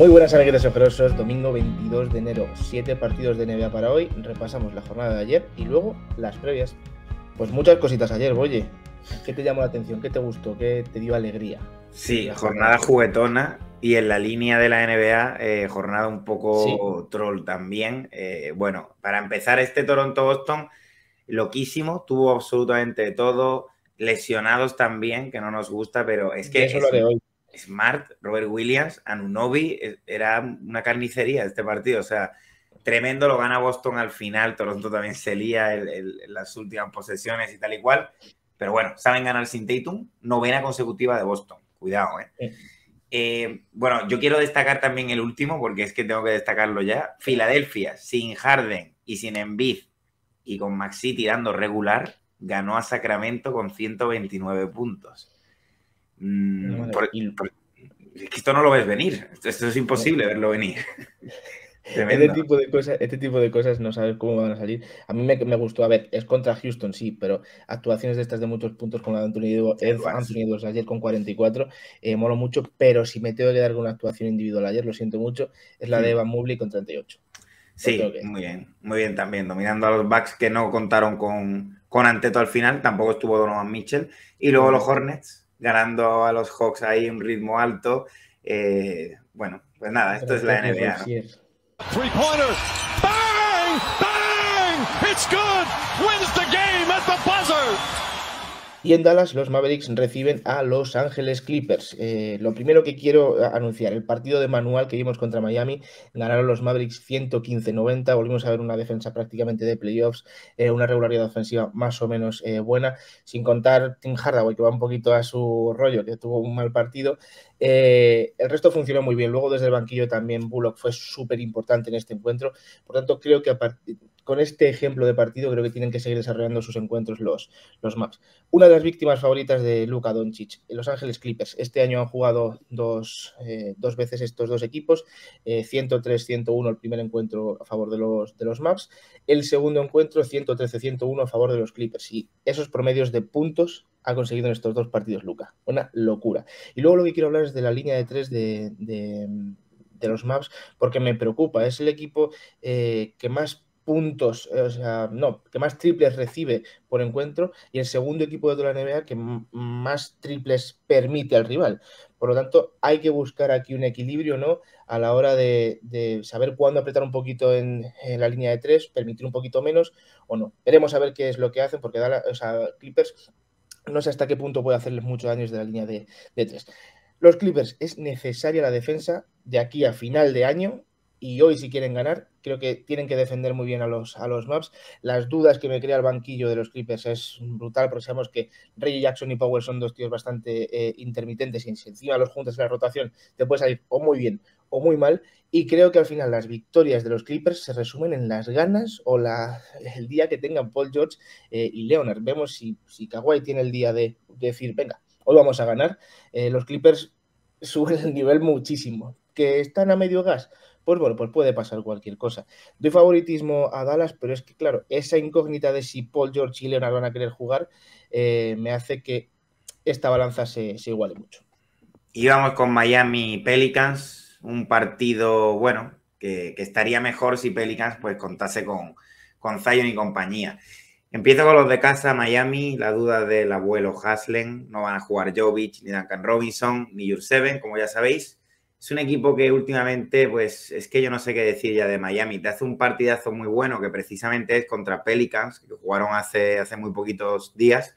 Muy buenas alegres ojerosos, domingo 22 de enero, 7 partidos de NBA para hoy, repasamos la jornada de ayer y luego las previas. Pues muchas cositas ayer, oye, ¿qué te llamó la atención? ¿Qué te gustó? ¿Qué te dio alegría? Sí, jornada, juguetona y en la línea de la NBA, eh, jornada un poco troll también. Eh, bueno, para empezar, este Toronto-Boston, loquísimo, tuvo absolutamente todo, lesionados también, que no nos gusta, pero es que... Eso lo de hoy. Smart, Robert Williams, Anunobi, e, era una carnicería este partido, o sea, tremendo, lo gana Boston al final, Toronto también se lía las últimas posesiones y tal y cual, pero bueno, saben ganar sin Tatum, novena consecutiva de Boston, cuidado, ¿eh? ¿eh? bueno, yo quiero destacar también el último, porque es que tengo que destacarlo ya, Filadelfia, sin Harden y sin Embiid, y con Maxi tirando regular, ganó a Sacramento con 129 puntos. Mm, esto no lo ves venir, esto es imposible verlo venir. Este, este tipo, de cosas, no sabes cómo van a salir. A mí me, gustó, a ver, es contra Houston, sí, pero actuaciones de estas de muchos puntos con la de Anthony, II ayer con 44, eh, molo mucho, pero si me tengo que dar una actuación individual ayer, lo siento mucho, es la de Evan Mobley con 38. Sí, muy bien, muy bien también, dominando a los Bucks que no contaron con, con Anteto al final, tampoco estuvo Donovan Mitchell, y luego los Hornets, ganando a los Hawks ahí un ritmo alto. Eh, bueno, pues nada, esto es la NBA. Y en Dallas los Mavericks reciben a Los Ángeles Clippers. Eh, lo primero que quiero eh, anunciar, el partido de manual que vimos contra Miami, ganaron los Mavericks 115-90, volvimos a ver una defensa prácticamente de playoffs, eh, una regularidad ofensiva más o menos buena, sin contar Tim Hardaway que va un poquito a su rollo, que tuvo un mal partido. el resto funcionó muy bien, luego desde el banquillo también Bullock fue súper importante en este encuentro, por tanto creo que a partir con este ejemplo de partido creo que tienen que seguir desarrollando sus encuentros los, los maps. Una de las víctimas favoritas de Luka Doncic, Los Ángeles Clippers. Este año han jugado dos, eh, veces estos dos equipos, 103-101 eh, el primer encuentro a favor de los, de los maps, el segundo encuentro 113-101 a favor de los Clippers. Y esos promedios de puntos ha conseguido en estos dos partidos Luca. Una locura. Y luego lo que quiero hablar es de la línea de tres de, los maps, porque me preocupa. Es el equipo eh, que más puntos, eh, o sea, no, que más triples recibe por encuentro y el segundo equipo de toda la NBA que más triples permite al rival. Por lo tanto, hay que buscar aquí un equilibrio, ¿no? A la hora de, saber cuándo apretar un poquito en, la línea de tres, permitir un poquito menos o no. Veremos a ver qué es lo que hacen, porque da Clippers no sé hasta qué punto puede hacerles muchos daños de la línea de tres. Los Clippers es necesaria la defensa de aquí a final de año y hoy si quieren ganar, creo que tienen que defender muy bien a los, a los maps. Las dudas que me crea el banquillo de los Clippers es brutal, porque sabemos que Ray Jackson y Powell son dos tíos bastante eh, intermitentes y si encima los juntas en la rotación te puede salir o muy bien o muy mal. Y creo que al final las victorias de los Clippers se resumen en las ganas o la, el día que tengan Paul George eh, y Leonard. Vemos si, si Kawhi tiene el día de, decir, venga, hoy vamos a ganar. Eh, los Clippers suben el nivel muchísimo. ¿Que están a medio gas? pues bueno, pues puede pasar cualquier cosa. Doy favoritismo a Dallas, pero es que, claro, esa incógnita de si Paul George y Leonard van a querer jugar eh, me hace que esta balanza se, iguale mucho. Y vamos con Miami Pelicans, un partido, bueno, que, estaría mejor si Pelicans pues contase con, con Zion y compañía. Empiezo con los de casa, Miami, la duda del abuelo Haslen, no van a jugar Jovic, ni Duncan Robinson, ni seven como ya sabéis. Es un equipo que últimamente, pues es que yo no sé qué decir ya de Miami. Te hace un partidazo muy bueno que precisamente es contra Pelicans, que jugaron hace, hace muy poquitos días.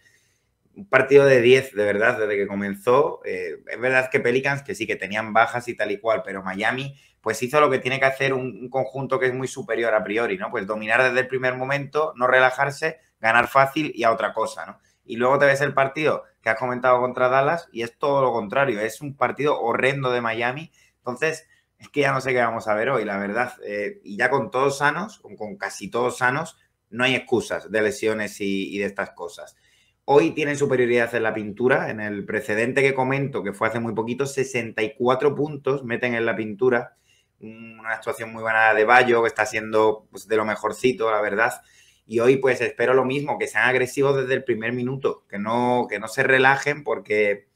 Un partido de 10, de verdad, desde que comenzó. Eh, es verdad que Pelicans, que sí, que tenían bajas y tal y cual, pero Miami, pues hizo lo que tiene que hacer un, un conjunto que es muy superior a priori, ¿no? Pues dominar desde el primer momento, no relajarse, ganar fácil y a otra cosa, ¿no? y luego te ves el partido que has comentado contra Dallas y es todo lo contrario, es un partido horrendo de Miami entonces, es que ya no sé qué vamos a ver hoy, la verdad. Eh, y ya con todos sanos, con, casi todos sanos, no hay excusas de lesiones y, de estas cosas. Hoy tienen superioridad en la pintura. En el precedente que comento, que fue hace muy poquito, 64 puntos meten en la pintura. Una actuación muy buena de Bayo, que está siendo pues, de lo mejorcito, la verdad. Y hoy, pues, espero lo mismo, que sean agresivos desde el primer minuto, que no, que no se relajen, porque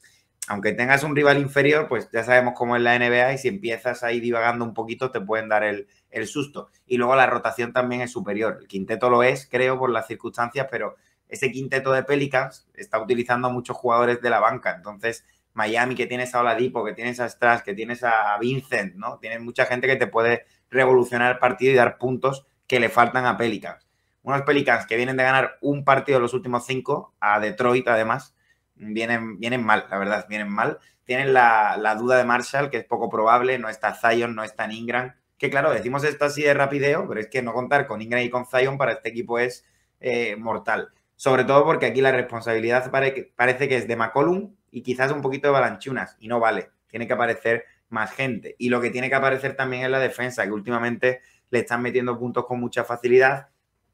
aunque tengas un rival inferior, pues ya sabemos cómo es la NBA y si empiezas ahí divagando un poquito te pueden dar el, susto. Y luego la rotación también es superior. El quinteto lo es, creo, por las circunstancias, pero ese quinteto de Pelicans está utilizando a muchos jugadores de la banca. Entonces, Miami, que tienes a Oladipo, que tienes a Strass, que tienes a Vincent, ¿no? Tienes mucha gente que te puede revolucionar el partido y dar puntos que le faltan a Pelicans. Unos Pelicans que vienen de ganar un partido de los últimos cinco, a Detroit además, vienen, vienen mal, la verdad, vienen mal. Tienen la, duda de Marshall, que es poco probable, no está Zion, no está Ingram, que claro, decimos esto así de rapideo, pero es que no contar con Ingram y con Zion para este equipo es eh, mortal. Sobre todo porque aquí la responsabilidad parece que es de McCollum y quizás un poquito de Balanchunas, y no vale, tiene que aparecer más gente. Y lo que tiene que aparecer también es la defensa, que últimamente le están metiendo puntos con mucha facilidad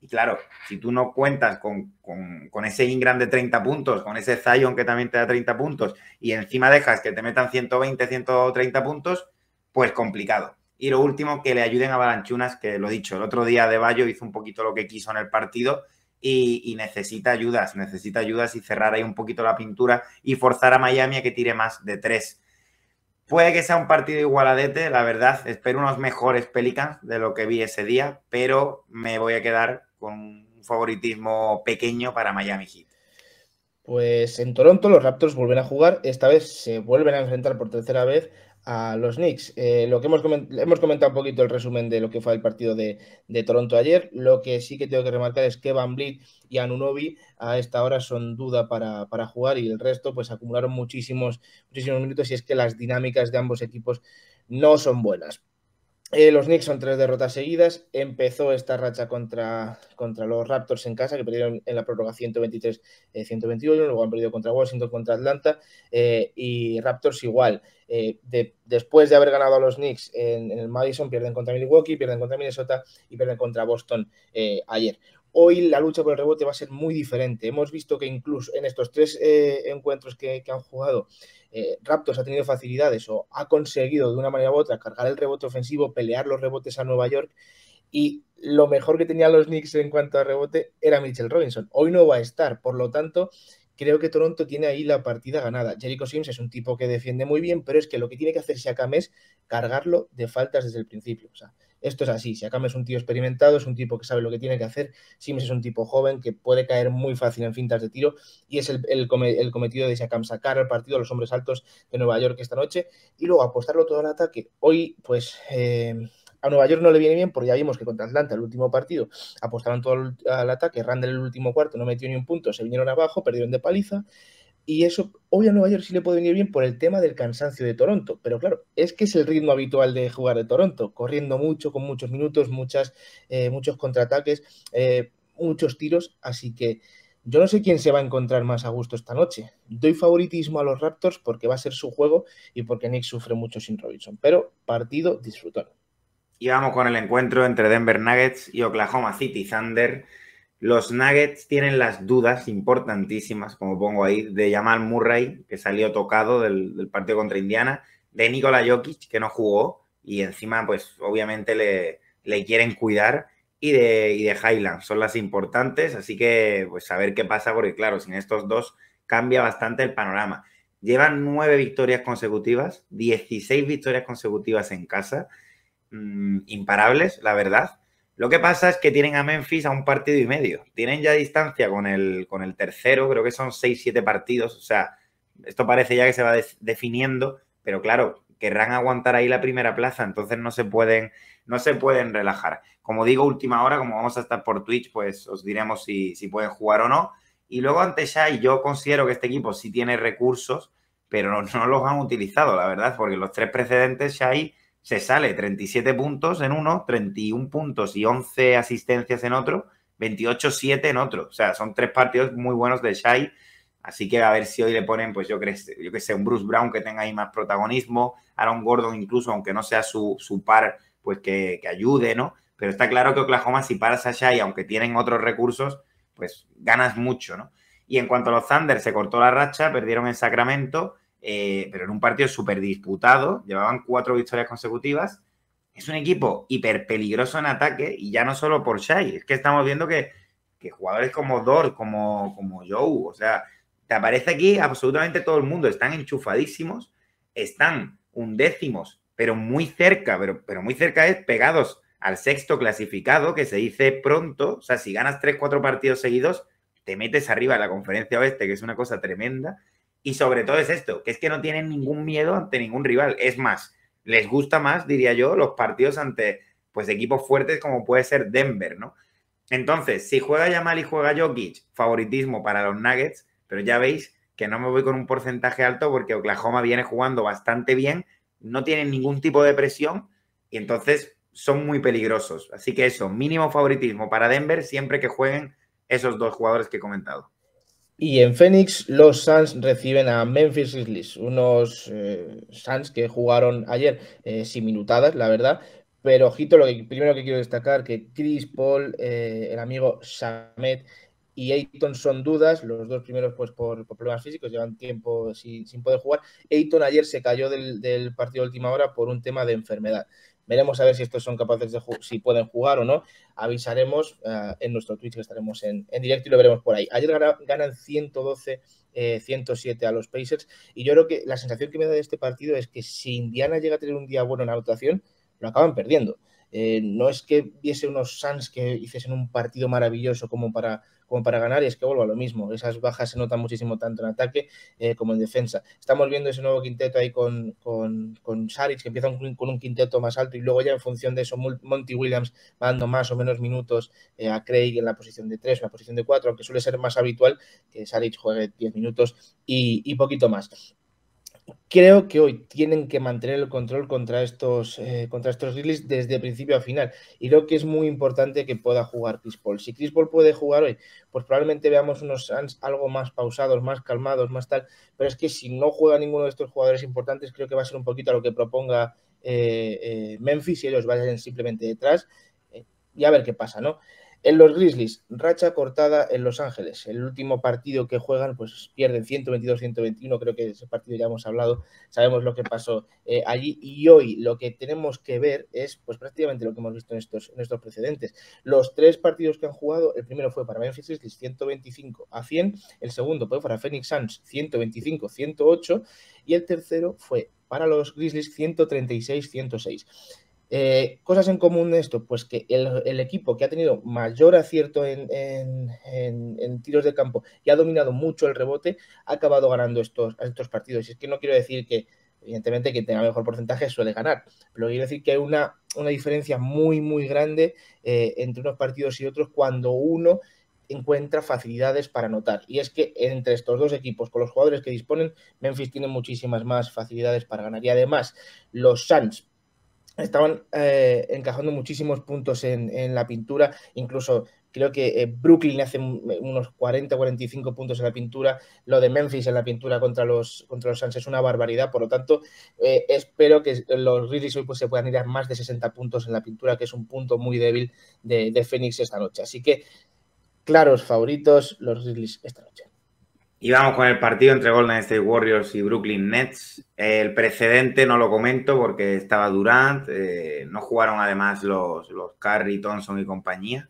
y claro, si tú no cuentas con, ese Ingram de 30 puntos, con ese Zion que también te da 30 puntos, y encima dejas que te metan 120, 130 puntos, pues complicado. Y lo último, que le ayuden a Balanchunas, que lo he dicho, el otro día De Bayo hizo un poquito lo que quiso en el partido y, y necesita ayudas, necesita ayudas y cerrar ahí un poquito la pintura y forzar a Miami a que tire más de tres. Puede que sea un partido igualadete, la verdad. Espero unos mejores Pelicans de lo que vi ese día, pero me voy a quedar con un favoritismo pequeño para Miami Heat. Pues en Toronto los Raptors vuelven a jugar, esta vez se vuelven a enfrentar por tercera vez a los Knicks. Eh, lo que hemos, hemos, comentado un poquito el resumen de lo que fue el partido de, Toronto ayer. Lo que sí que tengo que remarcar es que Van Vliet y Anunobi a esta hora son duda para, jugar y el resto pues acumularon muchísimos, muchísimos minutos y es que las dinámicas de ambos equipos no son buenas. Eh, los Knicks son tres derrotas seguidas. Empezó esta racha contra, contra los Raptors en casa, que perdieron en la prórroga 123-121. Eh, luego han perdido contra Washington, contra Atlanta. Eh, y Raptors igual. después de haber ganado a los Knicks en, el Madison, pierden contra Milwaukee, pierden contra Minnesota y pierden contra Boston ayer. Hoy la lucha por el rebote va a ser muy diferente. Hemos visto que incluso en estos tres encuentros que han jugado, eh, Raptors ha tenido facilidades o ha conseguido de una manera u otra cargar el rebote ofensivo, pelear los rebotes a Nueva York y lo mejor que tenían los Knicks en cuanto a rebote era Mitchell Robinson. Hoy no va a estar, por lo tanto, creo que Toronto tiene ahí la partida ganada. Jericho Sims es un tipo que defiende muy bien, pero es que lo que tiene que hacer Siakam es cargarlo de faltas desde el principio. O sea, esto es así, si es un tío experimentado, es un tipo que sabe lo que tiene que hacer, Sims es un tipo joven que puede caer muy fácil en fintas de tiro y es el, cometido de Siakam, sacar al partido a los hombres altos de Nueva York esta noche y luego apostarlo todo al ataque. Hoy, pues... Eh, a Nueva York no le viene bien porque ya vimos que contra Atlanta el último partido apostaron todo al, ataque, Randall el último cuarto no metió ni un punto, se vinieron abajo, perdieron de paliza y eso hoy a Nueva York sí le puede venir bien por el tema del cansancio de Toronto. Pero claro, es que es el ritmo habitual de jugar de Toronto, corriendo mucho, con muchos minutos, muchas, eh, muchos contraataques, eh, muchos tiros. Así que yo no sé quién se va a encontrar más a gusto esta noche. Doy favoritismo a los Raptors porque va a ser su juego y porque Nick sufre mucho sin Robinson. Pero partido disfrutado. Y vamos con el encuentro entre Denver Nuggets y Oklahoma City Thunder los Nuggets tienen las dudas importantísimas, como pongo ahí, de Jamal Murray, que salió tocado del, partido contra Indiana, de Nikola Jokic, que no jugó, y encima, pues obviamente le, quieren cuidar, y de, y de Highland, son las importantes, así que pues a ver qué pasa, porque claro, sin estos dos cambia bastante el panorama. Llevan nueve victorias consecutivas, 16 victorias consecutivas en casa, mm, imparables, la verdad. Lo que pasa es que tienen a Memphis a un partido y medio. Tienen ya distancia con el, con el tercero, creo que son 6-7 partidos. O sea, esto parece ya que se va definiendo, pero claro, querrán aguantar ahí la primera plaza, entonces no se pueden, no se pueden relajar. Como digo, última hora, como vamos a estar por Twitch, pues os diremos si, si pueden jugar o no. Y luego ante Shai, yo considero que este equipo sí tiene recursos, pero no, no los han utilizado, la verdad, porque los tres precedentes Shai se sale 37 puntos en uno, 31 puntos y 11 asistencias en otro, 28-7 en otro. O sea, son tres partidos muy buenos de Shai. Así que a ver si hoy le ponen, pues yo, creo, yo que sé, un Bruce Brown que tenga ahí más protagonismo, Aaron Gordon incluso, aunque no sea su, par, pues que, que, ayude, ¿no? Pero está claro que Oklahoma, si paras a Shai, aunque tienen otros recursos, pues ganas mucho, ¿no? Y en cuanto a los Thunder, se cortó la racha, perdieron en Sacramento, eh, pero en un partido súper disputado, llevaban cuatro victorias consecutivas. Es un equipo hiper peligroso en ataque y ya no solo por Shai, es que estamos viendo que, que jugadores como Dor, como, como Joe, o sea, te aparece aquí absolutamente todo el mundo, están enchufadísimos, están undécimos, pero muy cerca, pero, pero muy cerca es pegados al sexto clasificado, que se dice pronto, o sea, si ganas tres cuatro partidos seguidos, te metes arriba a la conferencia oeste, que es una cosa tremenda, y sobre todo es esto, que es que no tienen ningún miedo ante ningún rival. Es más, les gusta más, diría yo, los partidos ante pues equipos fuertes como puede ser Denver, ¿no? Entonces, si juega Yamal y juega Jokic, favoritismo para los Nuggets, pero ya veis que no me voy con un porcentaje alto porque Oklahoma viene jugando bastante bien, no tienen ningún tipo de presión y entonces son muy peligrosos. Así que eso, mínimo favoritismo para Denver siempre que jueguen esos dos jugadores que he comentado. Y en Phoenix, los Suns reciben a Memphis Grizzlies, unos eh, Suns que jugaron ayer eh, sin minutadas, la verdad. Pero ojito, lo que, primero que quiero destacar, que Chris Paul, eh, el amigo Samet y Ayton son dudas, los dos primeros pues por, problemas físicos, llevan tiempo sin, poder jugar. Ayton ayer se cayó del, del partido de última hora por un tema de enfermedad. Veremos a ver si estos son capaces de si pueden jugar o no. Avisaremos eh, en nuestro Twitch que estaremos en, directo y lo veremos por ahí. Ayer ganan 112, 107 eh, a los Pacers y yo creo que la sensación que me da de este partido es que si Indiana llega a tener un día bueno en la rotación, lo acaban perdiendo. Eh, no es que viese unos Suns que hiciesen un partido maravilloso como para como para ganar y es que vuelva lo mismo. Esas bajas se notan muchísimo tanto en ataque eh, como en defensa. Estamos viendo ese nuevo quinteto ahí con, con, Saric, que empieza con un quinteto más alto y luego ya en función de eso Monty Williams va dando más o menos minutos eh, a Craig en la posición de 3 en la posición de 4, aunque suele ser más habitual que Saric juegue 10 minutos y, y poquito más creo que hoy tienen que mantener el control contra estos, eh, contra estos desde principio a final. Y creo que es muy importante que pueda jugar Chris Paul. Si Chris Paul puede jugar hoy, pues probablemente veamos unos Suns algo más pausados, más calmados, más tal. Pero es que si no juega ninguno de estos jugadores importantes, creo que va a ser un poquito a lo que proponga eh, eh, Memphis y ellos vayan simplemente detrás. y a ver qué pasa, ¿no? En los Grizzlies, racha cortada en Los Ángeles. El último partido que juegan, pues pierden 122-121. Creo que ese partido ya hemos hablado, sabemos lo que pasó eh, allí. Y hoy lo que tenemos que ver es, pues prácticamente lo que hemos visto en estos, en precedentes. Los tres partidos que han jugado, el primero fue para Memphis Grizzlies 125 a 100, el segundo fue para Phoenix Suns 125-108 y el tercero fue para los Grizzlies 136-106. Eh, cosas en común de esto, pues que el, equipo que ha tenido mayor acierto en, tiros de campo y ha dominado mucho el rebote, ha acabado ganando estos, estos partidos. Y es que no quiero decir que, evidentemente, que tenga mejor porcentaje suele ganar, pero quiero decir que hay una, diferencia muy, muy grande eh, entre unos partidos y otros cuando uno encuentra facilidades para anotar. Y es que entre estos dos equipos, con los jugadores que disponen, Memphis tiene muchísimas más facilidades para ganar. Y además, los Suns estaban eh, encajando muchísimos puntos en, en, la pintura, incluso creo que eh, Brooklyn hace unos 40 45 puntos en la pintura, lo de Memphis en la pintura contra los, contra los Suns es una barbaridad, por lo tanto eh, espero que los Grizzlies hoy pues, se puedan ir a más de 60 puntos en la pintura, que es un punto muy débil de, de Phoenix esta noche, así que claros favoritos los Grizzlies esta noche. Y vamos con el partido entre Golden State Warriors y Brooklyn Nets. El precedente no lo comento porque estaba Durant, eh, no jugaron además los, los Curry, Thompson y compañía.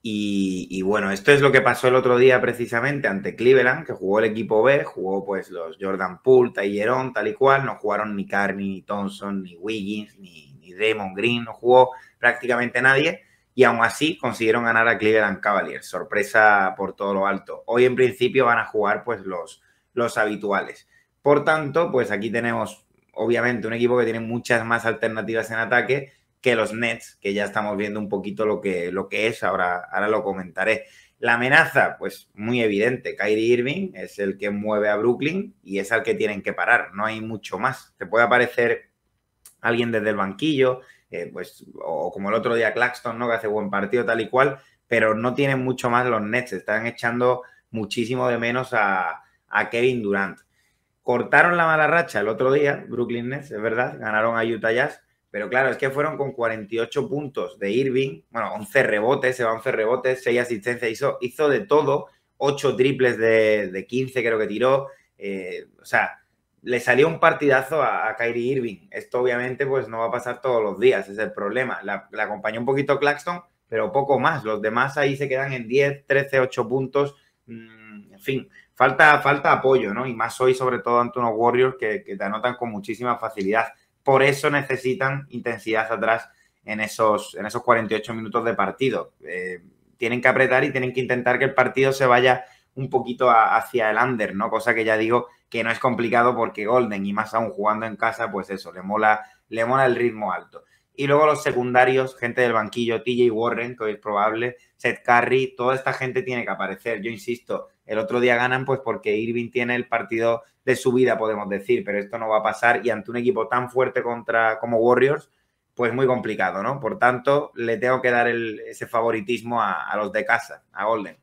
Y, bueno, esto es lo que pasó el otro día precisamente ante Cleveland, que jugó el equipo B, jugó pues los Jordan Poole, Tallerón, tal y cual, no jugaron ni Curry, ni Thompson, ni Wiggins, ni, ni Green, no jugó prácticamente nadie y aún así consiguieron ganar a Cleveland Cavaliers. Sorpresa por todo lo alto. Hoy en principio van a jugar pues los, los habituales. Por tanto, pues aquí tenemos obviamente un equipo que tiene muchas más alternativas en ataque que los Nets, que ya estamos viendo un poquito lo que, lo que es, ahora, ahora lo comentaré. La amenaza, pues muy evidente, Kyrie Irving es el que mueve a Brooklyn y es al que tienen que parar, no hay mucho más. Te puede aparecer alguien desde el banquillo, eh, pues, o como el otro día Claxton, ¿no? Que hace buen partido tal y cual, pero no tienen mucho más los Nets, están echando muchísimo de menos a, Kevin Durant. Cortaron la mala racha el otro día, Brooklyn Nets, es verdad, ganaron a Utah Jazz, pero claro, es que fueron con 48 puntos de Irving, bueno, 11 rebotes, se va 11 rebotes, 6 asistencias, hizo, hizo de todo, 8 triples de, 15 creo que tiró, eh, o sea, le salió un partidazo a, Kairi Kyrie Irving. Esto obviamente pues no va a pasar todos los días, es el problema. La, acompañó un poquito Claxton, pero poco más. Los demás ahí se quedan en 10, 13, 8 puntos. Mm, en fin, falta, falta apoyo, ¿no? Y más hoy sobre todo ante unos Warriors que, te anotan con muchísima facilidad. Por eso necesitan intensidad atrás en esos, en esos 48 minutos de partido. Eh, tienen que apretar y tienen que intentar que el partido se vaya un poquito hacia el under, ¿no? Cosa que ya digo que no es complicado porque Golden y más aún jugando en casa, pues eso, le mola, le mola el ritmo alto. Y luego los secundarios, gente del banquillo, TJ Warren, que es probable, Seth Curry, toda esta gente tiene que aparecer. Yo insisto, el otro día ganan pues porque Irving tiene el partido de su vida, podemos decir, pero esto no va a pasar y ante un equipo tan fuerte contra, como Warriors, pues muy complicado, ¿no? Por tanto, le tengo que dar ese favoritismo a, a los de casa, a Golden.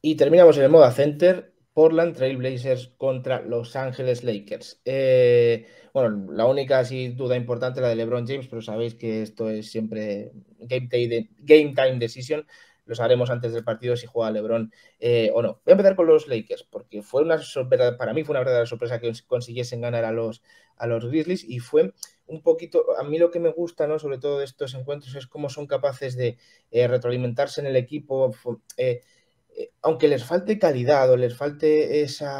Y terminamos en el Moda Center Portland Trailblazers contra Los Ángeles Lakers. Eh, bueno, la única duda importante, la de LeBron James, pero sabéis que esto es siempre game, time decision. Lo sabremos antes del partido si juega LeBron eh, o no. Voy a empezar con los Lakers, porque fue una sorpresa, para mí fue una verdadera sorpresa que consiguiesen ganar a los, a los Grizzlies y fue un poquito, a mí lo que me gusta, ¿no? Sobre todo de estos encuentros es cómo son capaces de eh, retroalimentarse en el equipo eh, aunque les falte calidad o les falte esa,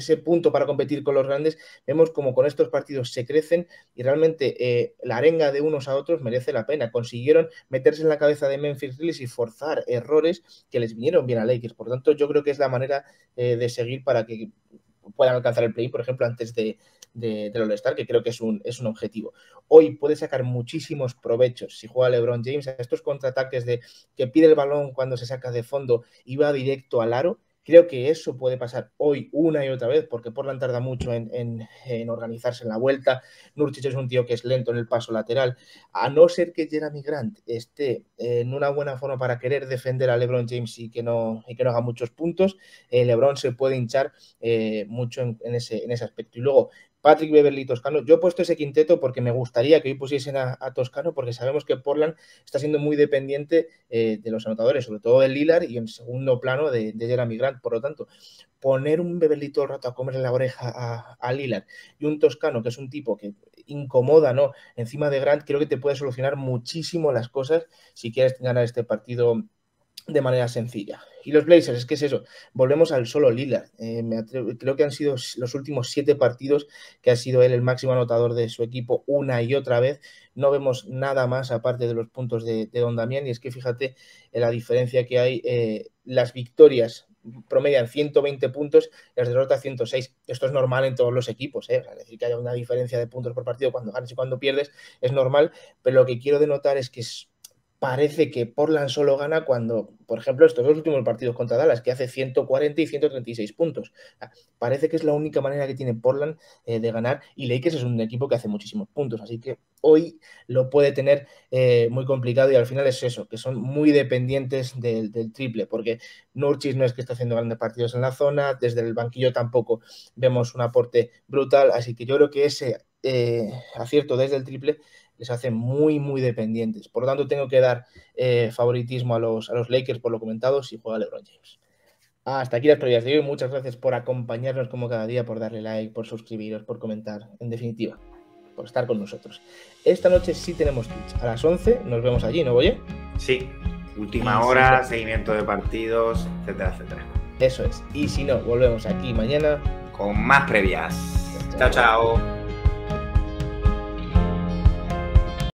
ese punto para competir con los grandes, vemos como con estos partidos se crecen y realmente eh, la arenga de unos a otros merece la pena. Consiguieron meterse en la cabeza de Memphis y forzar errores que les vinieron bien a Lakers. Por tanto, yo creo que es la manera eh, de seguir para que puedan alcanzar el play, por ejemplo, antes de, de, All-Star, que creo que es un, es un objetivo. Hoy puede sacar muchísimos provechos si juega LeBron James a estos contraataques de que pide el balón cuando se saca de fondo y va directo al aro. Creo que eso puede pasar hoy una y otra vez, porque Portland tarda mucho en, organizarse en la vuelta. Nurkic es un tío que es lento en el paso lateral. A no ser que Jeremy Grant esté en una buena forma para querer defender a LeBron James y que no, y que no haga muchos puntos, eh, LeBron se puede hinchar eh, mucho en, ese, en ese aspecto. Y luego, Patrick Beverly Toscano. Yo he puesto ese quinteto porque me gustaría que hoy pusiesen a, Toscano, porque sabemos que Portland está siendo muy dependiente eh, de los anotadores, sobre todo de Lillard y en segundo plano de, Jeremy Grant. Por lo tanto, poner un Beverly todo el rato a comerle la oreja a, Lilar Lillard y un Toscano, que es un tipo que incomoda, ¿no? Encima de Grant, creo que te puede solucionar muchísimo las cosas si quieres ganar este partido de manera sencilla. Y los Blazers, es que es eso, volvemos al solo Lila. Eh, creo que han sido los últimos siete partidos que ha sido él el máximo anotador de su equipo una y otra vez. No vemos nada más aparte de los puntos de, Don Damián. Y es que fíjate en la diferencia que hay. Eh, las victorias promedian 120 puntos, las derrotas 106. Esto es normal en todos los equipos, ¿eh? es decir, que haya una diferencia de puntos por partido cuando ganas y cuando pierdes, es normal, pero lo que quiero denotar es que es parece que Portland solo gana cuando, por ejemplo, estos dos últimos partidos contra Dallas, que hace 140 y 136 puntos. Parece que es la única manera que tiene Portland eh, de ganar y Lakers es un equipo que hace muchísimos puntos, así que hoy lo puede tener eh, muy complicado y al final es eso, que son muy dependientes del, triple, porque Nurchis no es que está haciendo grandes partidos en la zona, desde el banquillo tampoco vemos un aporte brutal, así que yo creo que ese eh, acierto desde el triple les hace muy, muy dependientes. Por lo tanto, tengo que dar eh, favoritismo a los, a los Lakers por lo comentado si juega LeBron James. Hasta aquí las previas de hoy. Muchas gracias por acompañarnos como cada día, por darle like, por suscribiros, por comentar, en definitiva, por estar con nosotros. Esta noche sí tenemos Twitch. A las 11 nos vemos allí, ¿no, Boye? Sí. Última hora, seguimiento de partidos, etcétera, etcétera. Eso es. Y si no, volvemos aquí mañana. Con más previas. chao. chao.